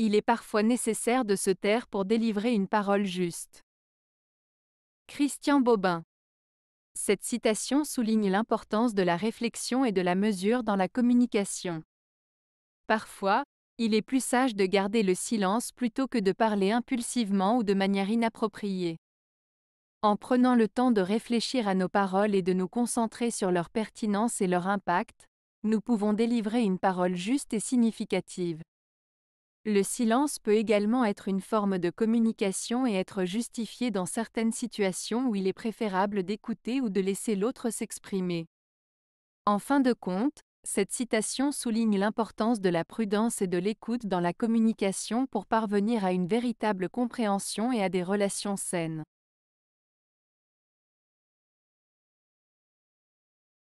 il est parfois nécessaire de se taire pour délivrer une parole juste. Christian Bobin cette citation souligne l'importance de la réflexion et de la mesure dans la communication. Parfois, il est plus sage de garder le silence plutôt que de parler impulsivement ou de manière inappropriée. En prenant le temps de réfléchir à nos paroles et de nous concentrer sur leur pertinence et leur impact, nous pouvons délivrer une parole juste et significative. Le silence peut également être une forme de communication et être justifié dans certaines situations où il est préférable d'écouter ou de laisser l'autre s'exprimer. En fin de compte, cette citation souligne l'importance de la prudence et de l'écoute dans la communication pour parvenir à une véritable compréhension et à des relations saines.